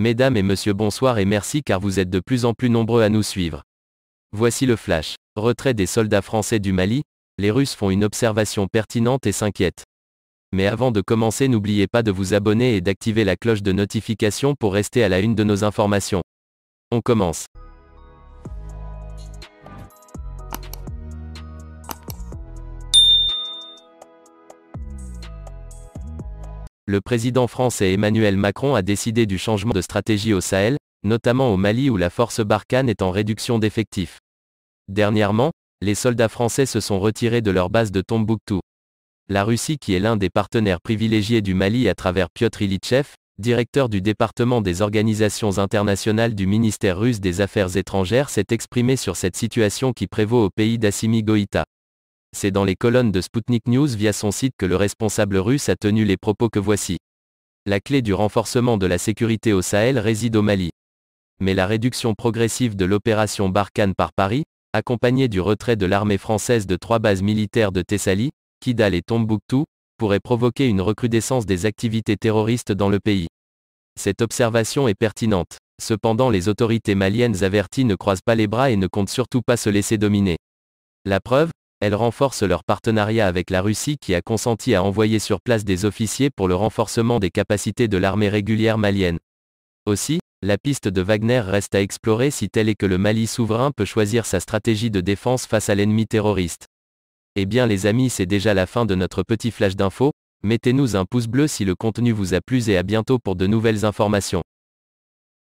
Mesdames et messieurs, bonsoir et merci car vous êtes de plus en plus nombreux à nous suivre. Voici le flash. Retrait des soldats français du Mali, les Russes font une observation pertinente et s'inquiètent. Mais avant de commencer, n'oubliez pas de vous abonner et d'activer la cloche de notification pour rester à la une de nos informations. On commence. le président français Emmanuel Macron a décidé du changement de stratégie au Sahel, notamment au Mali où la force Barkhane est en réduction d'effectifs. Dernièrement, les soldats français se sont retirés de leur base de Tombouctou. La Russie qui est l'un des partenaires privilégiés du Mali à travers Piotr Ilitchev, directeur du département des organisations internationales du ministère russe des Affaires étrangères s'est exprimé sur cette situation qui prévaut au pays d'Assimi Goïta. C'est dans les colonnes de Sputnik News via son site que le responsable russe a tenu les propos que voici. La clé du renforcement de la sécurité au Sahel réside au Mali. Mais la réduction progressive de l'opération Barkhane par Paris, accompagnée du retrait de l'armée française de trois bases militaires de Thessalie, Kidal et Tombouctou, pourrait provoquer une recrudescence des activités terroristes dans le pays. Cette observation est pertinente. Cependant les autorités maliennes averties ne croisent pas les bras et ne comptent surtout pas se laisser dominer. La preuve, elle renforce leur partenariat avec la Russie qui a consenti à envoyer sur place des officiers pour le renforcement des capacités de l'armée régulière malienne. Aussi, la piste de Wagner reste à explorer si tel est que le Mali souverain peut choisir sa stratégie de défense face à l'ennemi terroriste. Eh bien les amis c'est déjà la fin de notre petit flash d'infos, mettez-nous un pouce bleu si le contenu vous a plu et à bientôt pour de nouvelles informations.